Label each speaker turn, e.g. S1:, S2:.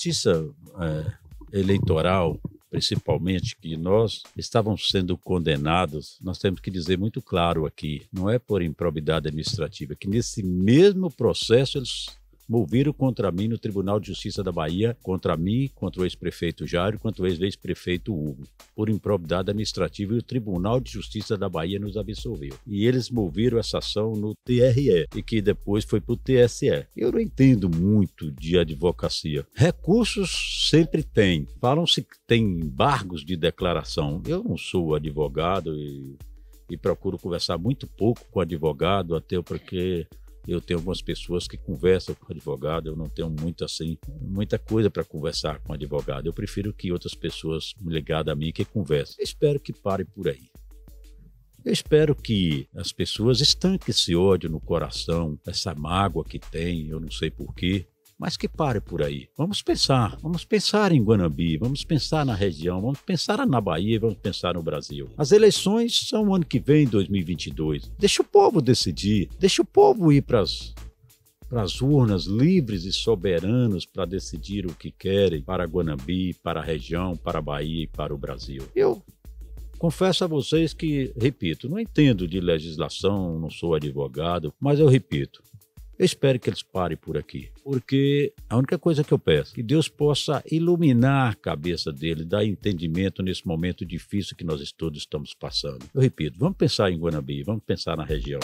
S1: justiça é, eleitoral, principalmente que nós estávamos sendo condenados, nós temos que dizer muito claro aqui, não é por improbidade administrativa, que nesse mesmo processo eles moveram contra mim no Tribunal de Justiça da Bahia, contra mim, contra o ex-prefeito Jairo, contra o ex-prefeito Hugo, por improbidade administrativa e o Tribunal de Justiça da Bahia nos absolveu. E eles moveram essa ação no TRE e que depois foi para o TSE. Eu não entendo muito de advocacia. Recursos sempre tem. Falam-se que tem embargos de declaração. Eu não sou advogado e, e procuro conversar muito pouco com advogado, até porque eu tenho algumas pessoas que conversam com advogado, eu não tenho muito assim, muita coisa para conversar com advogado. Eu prefiro que outras pessoas ligadas a mim que conversem. espero que pare por aí. Eu espero que as pessoas estanquem esse ódio no coração, essa mágoa que tem, eu não sei porquê, mas que pare por aí. Vamos pensar, vamos pensar em Guanambi, vamos pensar na região, vamos pensar na Bahia, vamos pensar no Brasil. As eleições são o ano que vem, 2022. Deixa o povo decidir, deixa o povo ir para as para as urnas livres e soberanos para decidir o que querem para Guanambi, para a região, para a Bahia e para o Brasil. Eu confesso a vocês que, repito, não entendo de legislação, não sou advogado, mas eu repito, eu espero que eles parem por aqui, porque a única coisa que eu peço é que Deus possa iluminar a cabeça dele, dar entendimento nesse momento difícil que nós todos estamos passando. Eu repito, vamos pensar em Guanabí, vamos pensar na região.